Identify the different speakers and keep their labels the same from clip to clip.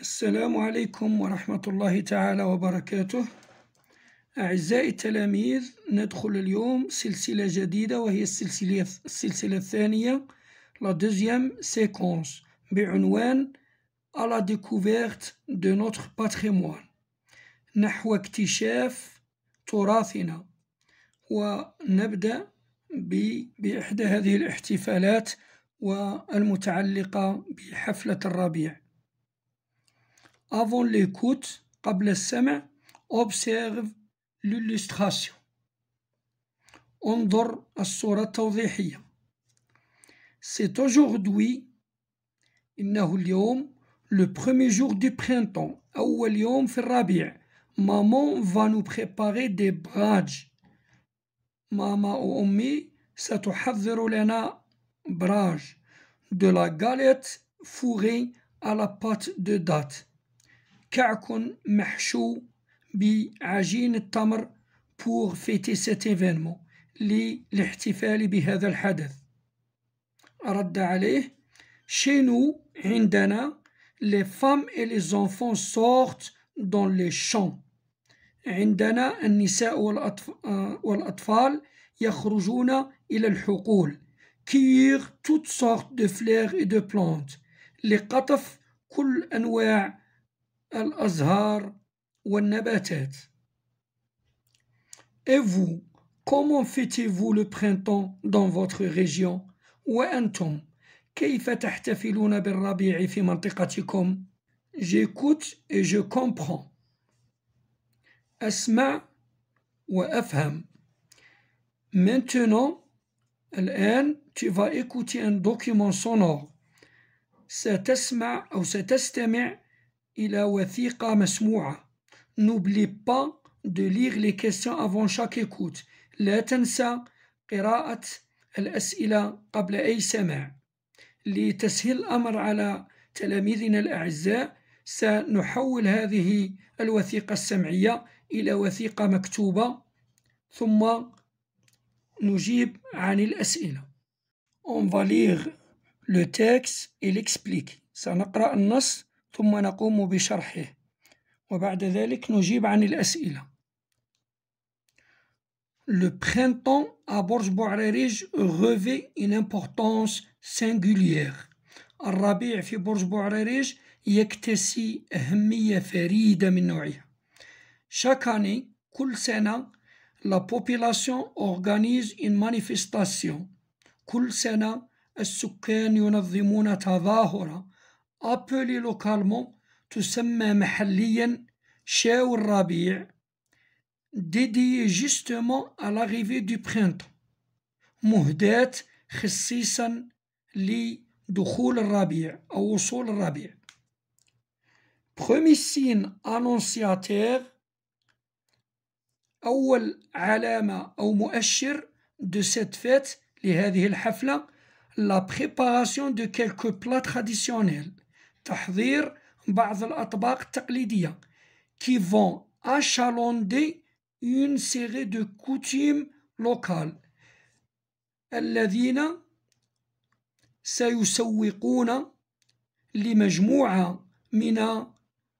Speaker 1: السلام عليكم ورحمة الله تعالى وبركاته أعزائي التلاميذ ندخل اليوم سلسلة جديدة وهي السلسلة, السلسلة الثانية لا دوزيام سيكونس بعنوان à la découverte de notre patrimoine نحو اكتشاف تراثنا ونبدأ بإحدى هذه الاحتفالات والمتعلقة بحفلة الربيع Avant l'écoute, observe l'illustration. C'est aujourd'hui, le premier jour du printemps, Maman va nous préparer des brages. Maman ou Omi, brage, de la galette fourrée à la pâte de date. كعك محشو بعجين التمر بور فيتي سيت ايفينمون للاحتفال بهذا الحدث رد عليه شنو عندنا لي فام اي لي زونفون سورت دون لي شون عندنا النساء والاطفال يخرجون الى الحقول كير توت سورت دو فلير اي دو بلونت لقطف كل انواع en والنباتات Et vous, comment fêtez-vous le printemps dans votre région ou وأنتم كيف تحتفلون بالربيع في منطقتكم J'écoute et je comprends. ou وأفهم. Maintenant, الآن tu vas écouter un document sonore. ou أو ستستمع إلى وثيقة مسموعة نوبلي با دو ليغ لي كيسيون افون شاك ايكوت لا تنسى قراءة الأسئلة قبل أي سماع. لتسهيل الأمر على تلاميذنا الأعزاء سنحول هذه الوثيقة السمعية إلى وثيقة مكتوبة ثم نجيب عن الأسئلة. On va lire le texte et l'expliquer. سنقرأ النص ثم نقوم بشرحه وبعد ذلك نجيب عن الأسئلة Le printemps à Borj Bourrerij revêt une importance singulière. الربيع في برج بوعريريج يكتسي أهمية فريدة من نوعها. Chaque année, كل سنة, لا بوبيلاسيون organise une مانيفيستاسيون. كل سنة السكان ينظمون تظاهرة appelé localement même Mahalliyen Cheo الربيع dédié justement à l'arrivée du printemps. Muhdet Khissisan Li ou Rabi'a, Awusul Rabi'a. Premier signe annonciateur, premier علامة ou مؤشر de cette fête لهذه الحفلة la préparation de quelques plats traditionnels تحضير بعض الأطباق التقليدية كي فون أشالوندي اون سيغي دو كوتيم لوكال الذين سيسوقون لمجموعة من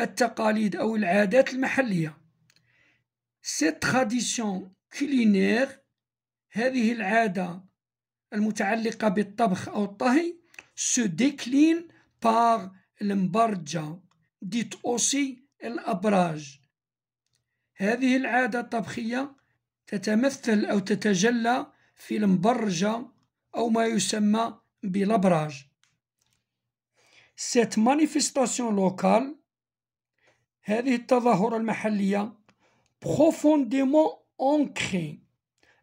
Speaker 1: التقاليد أو العادات المحلية سيت تراديسيون culinaire هذه العادة المتعلقة بالطبخ أو الطهي سو ديكلين par المبرجة ديت أوسي الأبراج هذه العادة الطبخية تتمثل أو تتجلى في المبرجة أو ما يسمى بالأبراج سيت مانيفستاسيون لوكال هذه التظاهرة المحلية profondément ancrée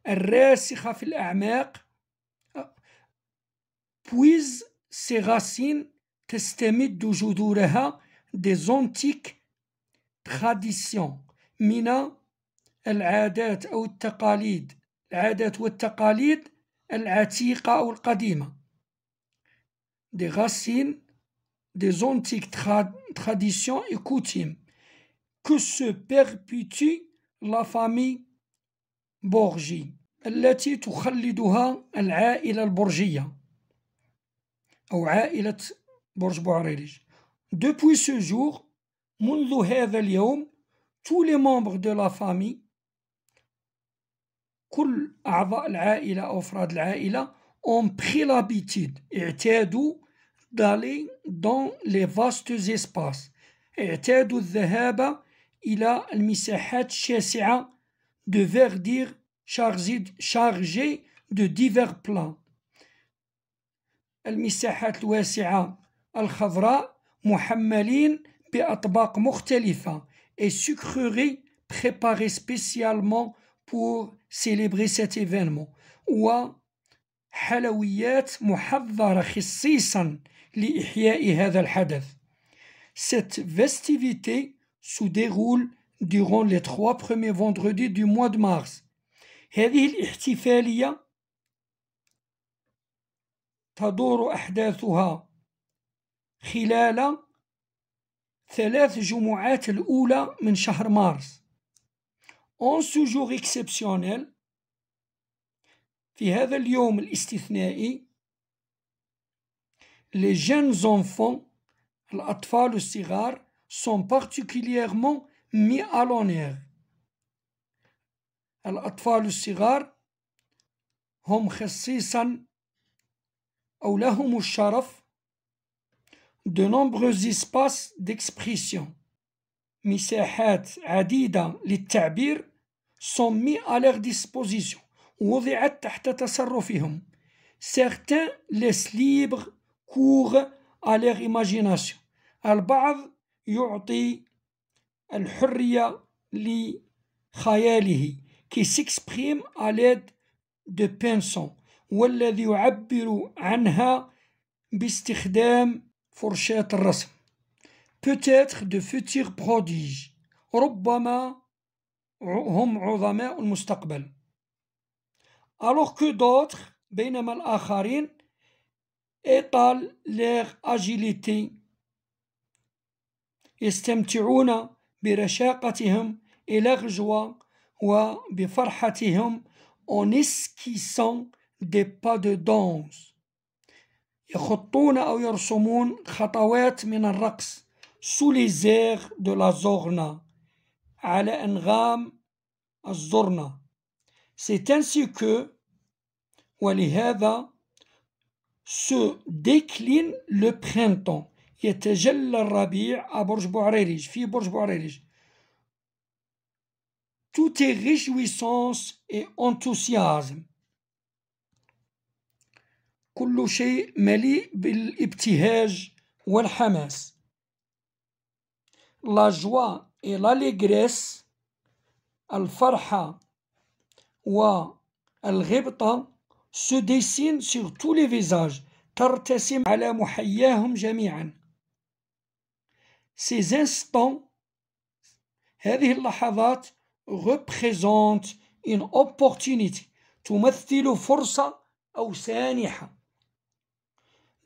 Speaker 1: الراسخة في الأعماق بويز آه، ses racines تستمد جذورها دي زونتيك تراديسيون من العادات أو التقاليد العادات والتقاليد العتيقة أو القديمة دي غاسين دي زونتيك تراديسيون اي كوتيم كو سو بيربيتي لا فامي بورجي التي تخلدها العائلة البرجية أو عائلة Depuis ce jour, tous les membres de la famille, كل ont pris l'habitude d'aller dans les vastes espaces. اعتادوا الذهاب إلى المساحات الشاسعة de verdir chargée, chargée de divers plans. المساحات الواسعة الخضراء محملين بأطباق مختلفة et sucreries préparées spécialement pour célébrer cet événement وحلويات محضرة خصيصا لإحياء هذا الحدث Cette festivité se déroule durant les trois premiers vendredis du mois de mars هذه الاحتفالية تدور أحداثها خلال ثلاث جمعات الأولى من شهر مارس اون سوجور اكسبسيونيل في هذا اليوم الاستثنائي لي جين زونفون الأطفال الصغار سون particulièrement مي الونير الأطفال الصغار هم خصيصا أو لهم الشرف de nombreux espaces d'expression مساحات عديدة للتعبير sont mis à leur disposition وضعت تحت تصرفهم certains laissent libre cours à leur imagination البعض يعطي الحرية لخياله qui s'exprime à l'aide de pinceaux والذي يعبر عنها باستخدام fourchette rasm. Peut-être de futurs prodiges. ربما هم عظماء المستقبل. Alors que d'autres, بينما الآخرين, étalent leur agilité. يستمتعون برشاقتهم et leur joie وبفرحتهم en esquissant des pas de danse. يخطون أو يرسمون خطوات من الرقص سوليزير دو لا زورنا على أنغام الزرنا سي ainsi que ولهذا سو ديكلين لو printemps يتجلى الربيع برج بوعريريج في برج بوعريريج Tout est réjouissance et enthousiasme كل شيء مليء بالابتهاج والحماس لا جوا اي لاليغريس الفرحة والغبطة سو ديسين سور تو لي فيزاج ترتسم على محياهم جميعا سي زانستون هذه اللحظات ريبريزونت اون اوبورتونيتي تمثل فرصة أو سانحة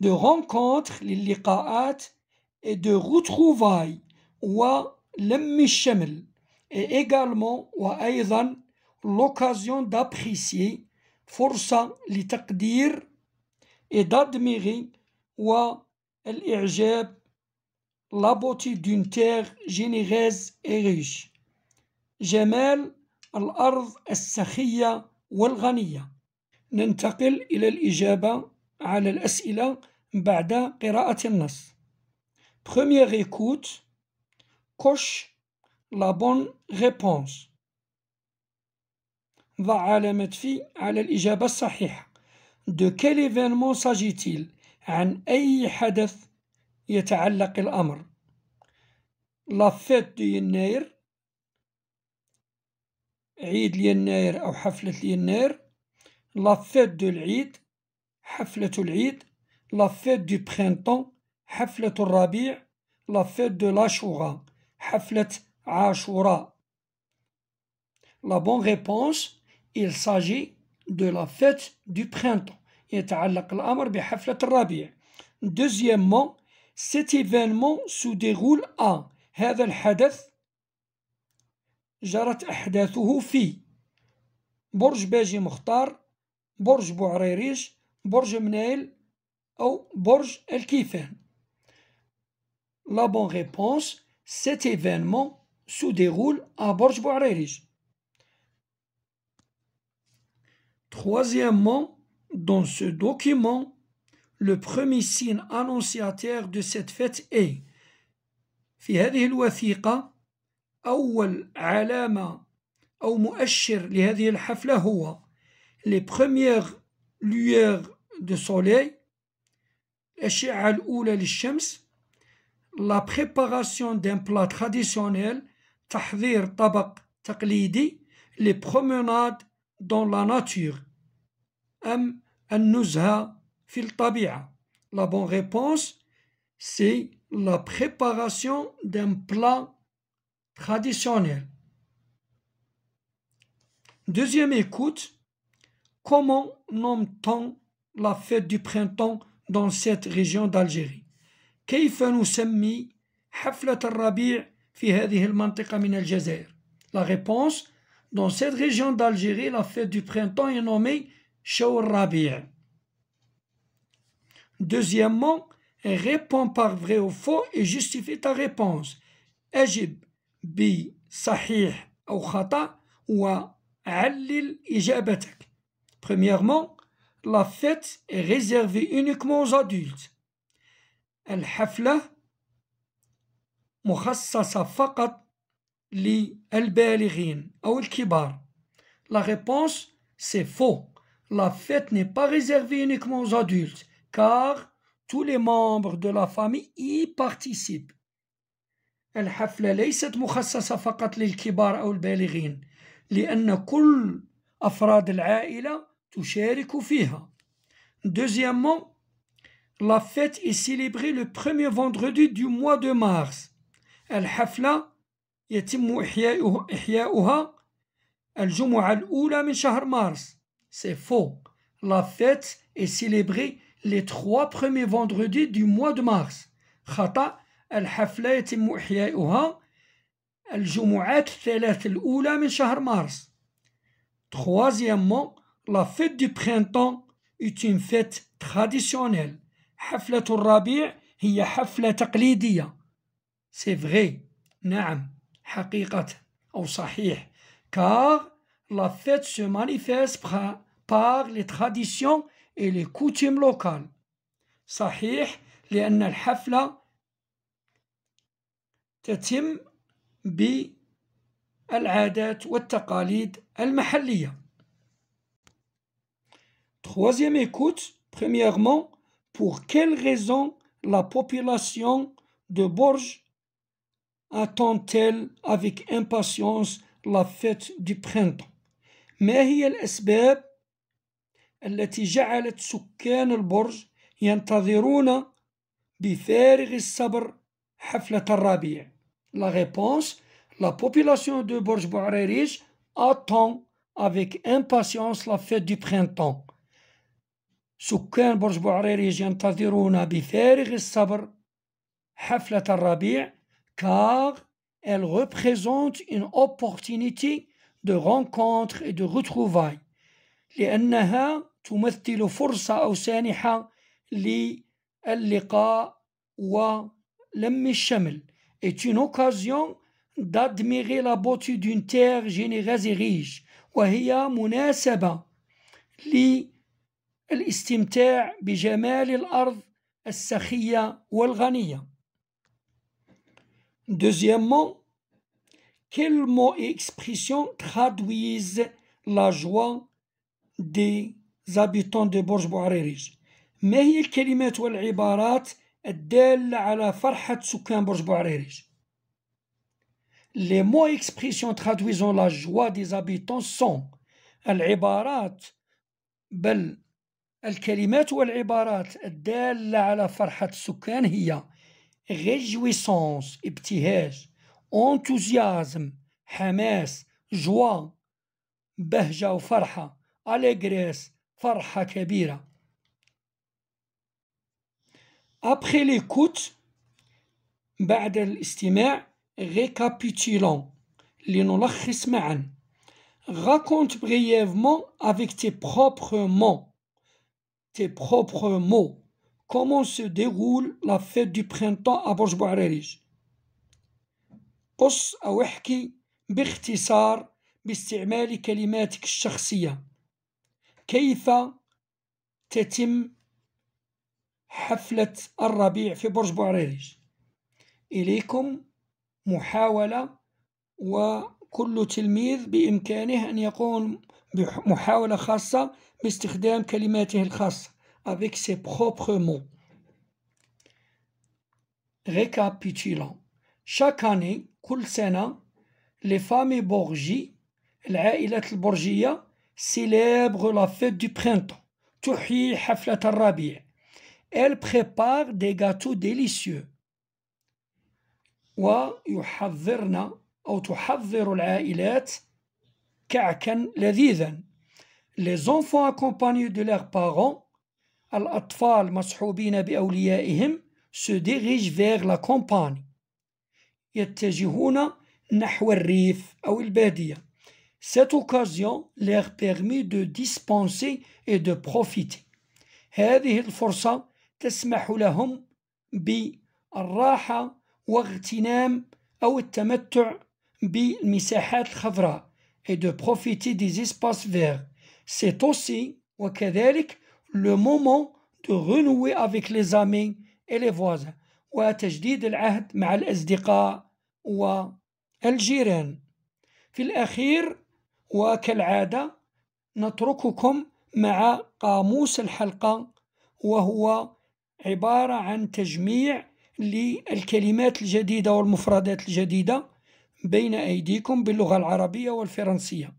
Speaker 1: de rencontres للقاءات et de retrouvailles ولم الشمل et également وأيضا l'occasion d'apprécier فرصة لتقدير et d'admirer والإعجاب la beauté d'une terre généreuse et riche جمال الأرض السخية والغنية ننتقل إلى الإجابة على الأسئلة بعد قراءة النص. Première écoute, coche la bonne réponse. ضع علامة في على الإجابة الصحيحة. De quel événement s'agit-il? عن أي حدث يتعلق الأمر؟ La fête دو يناير عيد ليناير أو حفلة ليناير لا فيت دو العيد حفلة العيد لا فيت دو برينتون حفلة الربيع لا فيت دو لاشورا حفلة عاشوراء لا بون ريبونس il s'agit de la fête du printemps يتعلق الامر بحفلة الربيع deuxièmement cet événement se déroule à هذا الحدث جرت احداثه في برج باجي مختار برج بوعريريش برج ou Borj El Kifen. La bonne réponse, cet événement se déroule à Borj Bouareris. Troisièmement, dans ce document, le premier signe annonciateur de cette fête est في هذه الوثيقة أول علامة أو مؤشر لهذه hafla هو les premières lueurs de soleil, la préparation d'un plat traditionnel, tahdir tabak les promenades dans la nature. nuzha fil La bonne réponse, c'est la préparation d'un plat traditionnel. Deuxième écoute, comment nomme-t-on la fête du printemps dans cette région d'Algérie. كيف La réponse Dans cette région d'Algérie, la fête du printemps est nommée Shawr Deuxièmement, réponds par vrai ou faux et justifie ta réponse. ou أو خطأ Premièrement, La fête est réservée uniquement aux adultes. الحفلة مخصصة فقط للبالغين أو الكبار. La réponse c'est faux. La fête n'est pas réservée uniquement aux adultes car tous les membres de la famille y participent. الحفلة ليست مخصصة فقط للكبار أو البالغين لأن كل أفراد العائلة Deuxièmement, la fête est célébrée le premier vendredi du mois de mars. C'est faux. La fête est célébrée les trois premiers vendredis du mois de mars. Troisièmement, La fête du printemps est une fête traditionnelle. حفلة الربيع هي حفلة تقليدية. C'est vrai. نعم. حقيقة أو صحيح. Car la fête se manifeste par les traditions et les coutumes locales. صحيح لأن الحفلة تتم بالعادات والتقاليد المحليه Troisième écoute, premièrement, pour quelle raison la population de Bourges attend-elle avec impatience la fête du printemps La réponse, la population de Borj Bourrerich attend avec impatience la fête du printemps. سكان برج بوعريريج ينتظرون بفارغ الصبر حفلة الربيع car elle représente une opportunité de rencontre et de retrouvailles لأنها تمثل فرصة أو سانحة للقاء ولم الشمل est une occasion d'admirer la beauté d'une terre généreuse et riche وهي مناسبة للقاء الاستمتاع بجمال الأرض السخية والغنية. Deuxièmement, quels mots et expressions traduisent la joie des habitants de برج بوعريريج؟ ما هي الكلمات والعبارات الدالة على فرحة سكان برج بوعريريج؟ Les mots et expressions traduisant la joie des habitants sont العبارات بل الكلمات والعبارات الدالة على فرحة السكان هي réjouissance ابتهاج enthousiasme حماس جوا بهجة وفرحة allégresse فرحة كبيرة après l'écoute بعد الاستماع récapitulons لنلخص معا raconte brièvement avec tes propres mots tes propres mots. Comment se déroule la fête du printemps à برج قص أو احكي باختصار باستعمال كلماتك الشخصية كيف تتم حفلة الربيع في برج بوعريريج إليكم محاولة وكل تلميذ بإمكانه أن يقوم بمحاولة خاصة باستخدام كلماته الخاصة avec ses propres mots. Récapitulons. Chaque année, كل سنة, les familles Borgi, العائلات البرجية, célèbrent la fête du printemps. تحيي حفلة الربيع. Elles préparent des gâteaux délicieux. ويحضرن أو تحضر العائلات كعكا لذيذا les enfants accompagnés de leurs parents, al-atfal mashoubina bi se dirigent vers la campagne. يتجهون نحو الريف أو البادية. Cette occasion leur permet de dispenser et de profiter. هذه الفرصة تسمح لهم بالراحة واغتنام أو التمتع بالمساحات الخضراء et de profiter des espaces verts. c'est aussi وكذلك le moment de renouer avec les amis et les voisins وتجديد العهد مع الأصدقاء والجيران في الأخير وكالعادة نترككم مع قاموس الحلقة وهو عبارة عن تجميع للكلمات الجديدة والمفردات الجديدة بين أيديكم باللغة العربية والفرنسية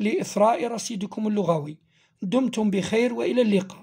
Speaker 1: لإثراء رصيدكم اللغوي دمتم بخير وإلى اللقاء